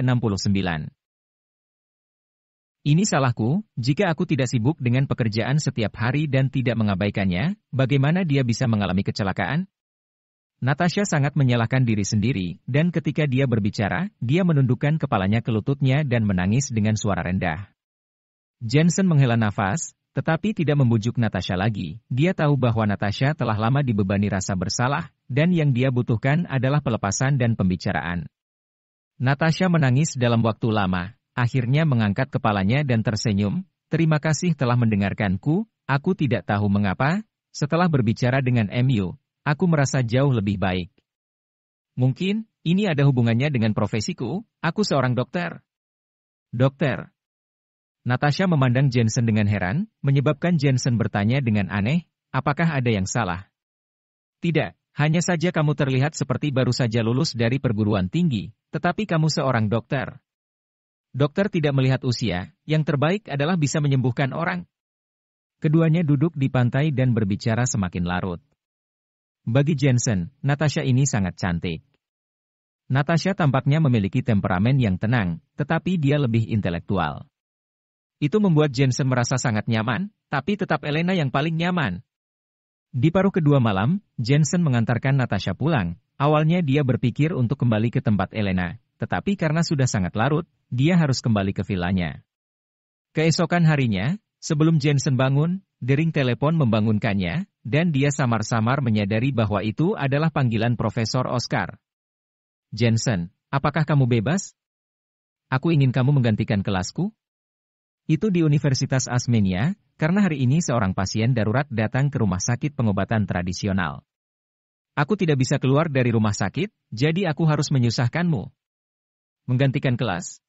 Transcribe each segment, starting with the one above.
69. Ini salahku, jika aku tidak sibuk dengan pekerjaan setiap hari dan tidak mengabaikannya, bagaimana dia bisa mengalami kecelakaan? Natasha sangat menyalahkan diri sendiri, dan ketika dia berbicara, dia menundukkan kepalanya ke lututnya dan menangis dengan suara rendah. Jensen menghela nafas, tetapi tidak membujuk Natasha lagi. Dia tahu bahwa Natasha telah lama dibebani rasa bersalah, dan yang dia butuhkan adalah pelepasan dan pembicaraan. Natasha menangis dalam waktu lama, akhirnya mengangkat kepalanya dan tersenyum, terima kasih telah mendengarkanku, aku tidak tahu mengapa, setelah berbicara dengan MU, aku merasa jauh lebih baik. Mungkin, ini ada hubungannya dengan profesiku, aku seorang dokter. Dokter. Natasha memandang Jensen dengan heran, menyebabkan Jensen bertanya dengan aneh, apakah ada yang salah? Tidak, hanya saja kamu terlihat seperti baru saja lulus dari perguruan tinggi, tetapi kamu seorang dokter. Dokter tidak melihat usia, yang terbaik adalah bisa menyembuhkan orang. Keduanya duduk di pantai dan berbicara semakin larut. Bagi Jensen, Natasha ini sangat cantik. Natasha tampaknya memiliki temperamen yang tenang, tetapi dia lebih intelektual. Itu membuat Jensen merasa sangat nyaman, tapi tetap Elena yang paling nyaman, di paruh kedua malam, Jensen mengantarkan Natasha pulang. Awalnya dia berpikir untuk kembali ke tempat Elena, tetapi karena sudah sangat larut, dia harus kembali ke vilanya. Keesokan harinya, sebelum Jensen bangun, dering telepon membangunkannya, dan dia samar-samar menyadari bahwa itu adalah panggilan Profesor Oscar. Jensen, apakah kamu bebas? Aku ingin kamu menggantikan kelasku. Itu di Universitas Asmenia, karena hari ini seorang pasien darurat datang ke rumah sakit pengobatan tradisional. Aku tidak bisa keluar dari rumah sakit, jadi aku harus menyusahkanmu. Menggantikan kelas,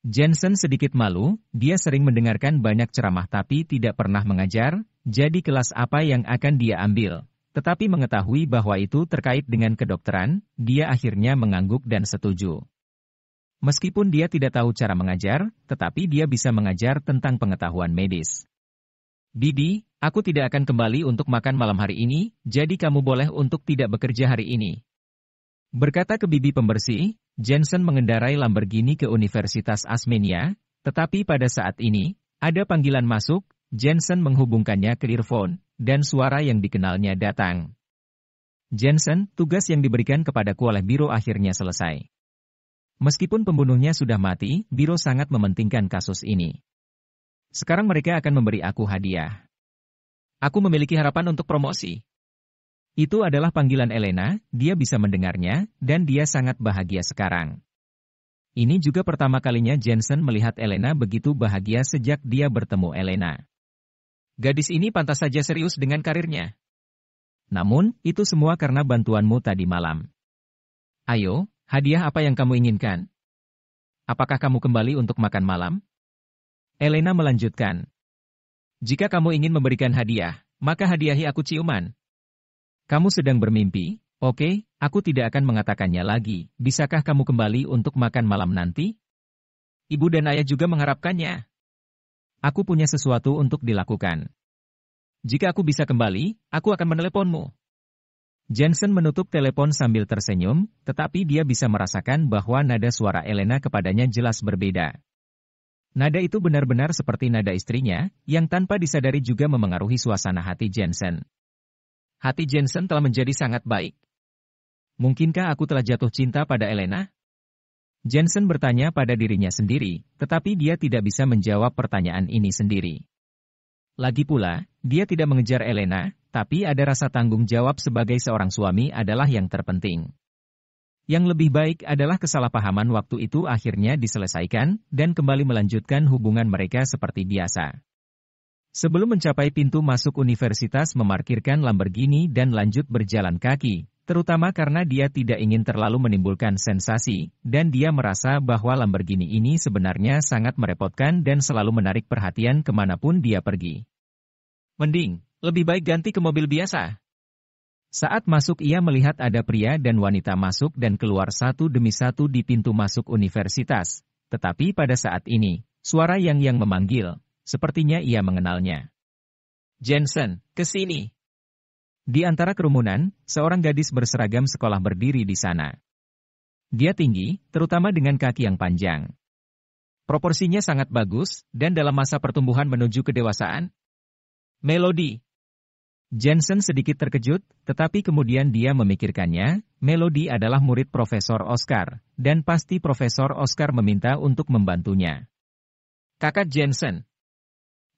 Jensen sedikit malu, dia sering mendengarkan banyak ceramah tapi tidak pernah mengajar, jadi kelas apa yang akan dia ambil. Tetapi mengetahui bahwa itu terkait dengan kedokteran, dia akhirnya mengangguk dan setuju. Meskipun dia tidak tahu cara mengajar, tetapi dia bisa mengajar tentang pengetahuan medis. Bibi, aku tidak akan kembali untuk makan malam hari ini, jadi kamu boleh untuk tidak bekerja hari ini. Berkata ke bibi pembersih, Jensen mengendarai Lamborghini ke Universitas Asmenia, tetapi pada saat ini, ada panggilan masuk, Jensen menghubungkannya ke earphone, dan suara yang dikenalnya datang. Jensen, tugas yang diberikan kepadaku oleh biro akhirnya selesai. Meskipun pembunuhnya sudah mati, Biro sangat mementingkan kasus ini. Sekarang mereka akan memberi aku hadiah. Aku memiliki harapan untuk promosi. Itu adalah panggilan Elena, dia bisa mendengarnya, dan dia sangat bahagia sekarang. Ini juga pertama kalinya Jensen melihat Elena begitu bahagia sejak dia bertemu Elena. Gadis ini pantas saja serius dengan karirnya. Namun, itu semua karena bantuanmu tadi malam. Ayo, Hadiah apa yang kamu inginkan? Apakah kamu kembali untuk makan malam? Elena melanjutkan. Jika kamu ingin memberikan hadiah, maka hadiahi aku ciuman. Kamu sedang bermimpi? Oke, aku tidak akan mengatakannya lagi. Bisakah kamu kembali untuk makan malam nanti? Ibu dan ayah juga mengharapkannya. Aku punya sesuatu untuk dilakukan. Jika aku bisa kembali, aku akan meneleponmu. Jensen menutup telepon sambil tersenyum, tetapi dia bisa merasakan bahwa nada suara Elena kepadanya jelas berbeda. Nada itu benar-benar seperti nada istrinya, yang tanpa disadari juga memengaruhi suasana hati Jensen. Hati Jensen telah menjadi sangat baik. Mungkinkah aku telah jatuh cinta pada Elena? Jensen bertanya pada dirinya sendiri, tetapi dia tidak bisa menjawab pertanyaan ini sendiri. Lagi pula, dia tidak mengejar Elena, tapi ada rasa tanggung jawab sebagai seorang suami adalah yang terpenting. Yang lebih baik adalah kesalahpahaman waktu itu akhirnya diselesaikan dan kembali melanjutkan hubungan mereka seperti biasa. Sebelum mencapai pintu masuk universitas memarkirkan Lamborghini dan lanjut berjalan kaki, terutama karena dia tidak ingin terlalu menimbulkan sensasi, dan dia merasa bahwa Lamborghini ini sebenarnya sangat merepotkan dan selalu menarik perhatian kemanapun dia pergi. Mending, lebih baik ganti ke mobil biasa. Saat masuk ia melihat ada pria dan wanita masuk dan keluar satu demi satu di pintu masuk universitas. Tetapi pada saat ini, suara yang yang memanggil, sepertinya ia mengenalnya. Jensen, ke sini. Di antara kerumunan, seorang gadis berseragam sekolah berdiri di sana. Dia tinggi, terutama dengan kaki yang panjang. Proporsinya sangat bagus, dan dalam masa pertumbuhan menuju kedewasaan. Melody. Jensen sedikit terkejut, tetapi kemudian dia memikirkannya, Melody adalah murid Profesor Oscar, dan pasti Profesor Oscar meminta untuk membantunya. Kakak Jensen.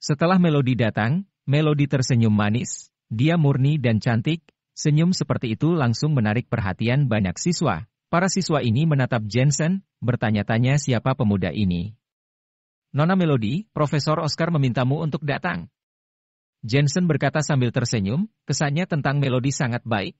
Setelah Melody datang, Melody tersenyum manis, dia murni dan cantik, senyum seperti itu langsung menarik perhatian banyak siswa. Para siswa ini menatap Jensen, bertanya-tanya siapa pemuda ini. Nona Melody, Profesor Oscar memintamu untuk datang. Jensen berkata sambil tersenyum, kesannya tentang Melody sangat baik.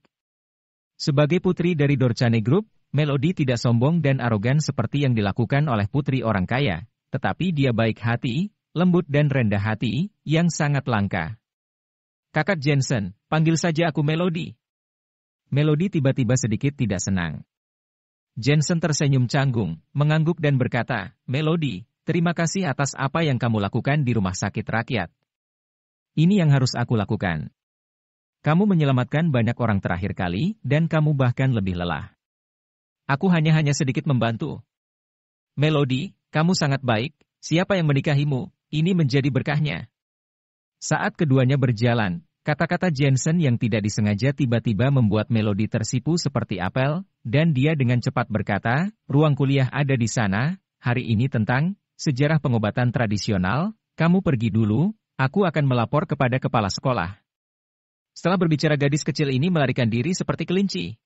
Sebagai putri dari Dorchane Group, Melody tidak sombong dan arogan seperti yang dilakukan oleh putri orang kaya, tetapi dia baik hati, lembut dan rendah hati, yang sangat langka. Kakak Jensen, panggil saja aku Melody. Melody tiba-tiba sedikit tidak senang. Jensen tersenyum canggung, mengangguk dan berkata, Melody, terima kasih atas apa yang kamu lakukan di rumah sakit rakyat. Ini yang harus aku lakukan. Kamu menyelamatkan banyak orang terakhir kali, dan kamu bahkan lebih lelah. Aku hanya-hanya sedikit membantu. Melody, kamu sangat baik, siapa yang menikahimu, ini menjadi berkahnya. Saat keduanya berjalan, kata-kata Jensen yang tidak disengaja tiba-tiba membuat melodi tersipu seperti apel, dan dia dengan cepat berkata, ruang kuliah ada di sana, hari ini tentang sejarah pengobatan tradisional, kamu pergi dulu, aku akan melapor kepada kepala sekolah. Setelah berbicara gadis kecil ini melarikan diri seperti kelinci.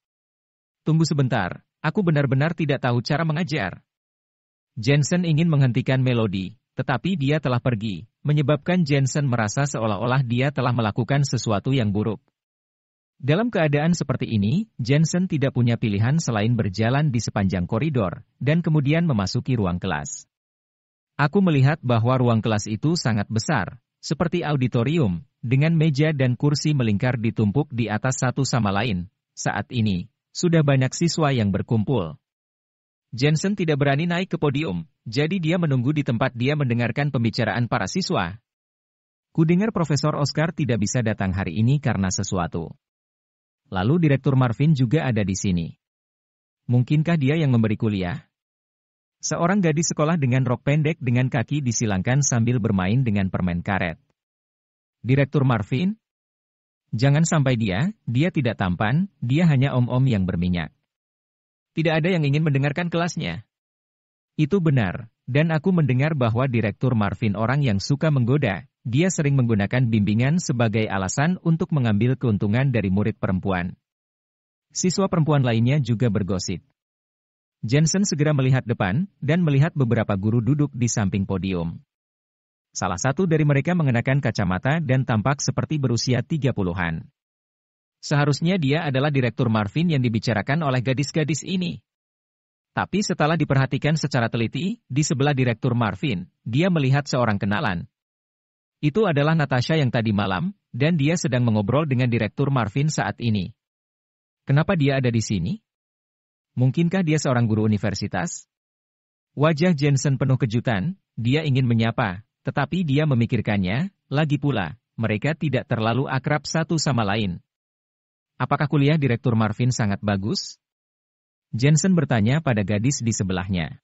Tunggu sebentar, aku benar-benar tidak tahu cara mengajar. Jensen ingin menghentikan melodi, tetapi dia telah pergi, menyebabkan Jensen merasa seolah-olah dia telah melakukan sesuatu yang buruk. Dalam keadaan seperti ini, Jensen tidak punya pilihan selain berjalan di sepanjang koridor, dan kemudian memasuki ruang kelas. Aku melihat bahwa ruang kelas itu sangat besar, seperti auditorium, dengan meja dan kursi melingkar ditumpuk di atas satu sama lain. Saat ini, sudah banyak siswa yang berkumpul, Jensen tidak berani naik ke podium, jadi dia menunggu di tempat dia mendengarkan pembicaraan para siswa. Kudengar Profesor Oscar tidak bisa datang hari ini karena sesuatu. Lalu Direktur Marvin juga ada di sini. Mungkinkah dia yang memberi kuliah? Seorang gadis sekolah dengan rok pendek dengan kaki disilangkan sambil bermain dengan permen karet. Direktur Marvin? Jangan sampai dia, dia tidak tampan, dia hanya om-om yang berminyak tidak ada yang ingin mendengarkan kelasnya. Itu benar, dan aku mendengar bahwa Direktur Marvin orang yang suka menggoda, dia sering menggunakan bimbingan sebagai alasan untuk mengambil keuntungan dari murid perempuan. Siswa perempuan lainnya juga bergosip. Jensen segera melihat depan, dan melihat beberapa guru duduk di samping podium. Salah satu dari mereka mengenakan kacamata dan tampak seperti berusia 30-an. Seharusnya dia adalah direktur Marvin yang dibicarakan oleh gadis-gadis ini. Tapi setelah diperhatikan secara teliti, di sebelah direktur Marvin, dia melihat seorang kenalan. Itu adalah Natasha yang tadi malam, dan dia sedang mengobrol dengan direktur Marvin saat ini. Kenapa dia ada di sini? Mungkinkah dia seorang guru universitas? Wajah Jensen penuh kejutan, dia ingin menyapa, tetapi dia memikirkannya, lagi pula, mereka tidak terlalu akrab satu sama lain. Apakah kuliah Direktur Marvin sangat bagus? Jensen bertanya pada gadis di sebelahnya.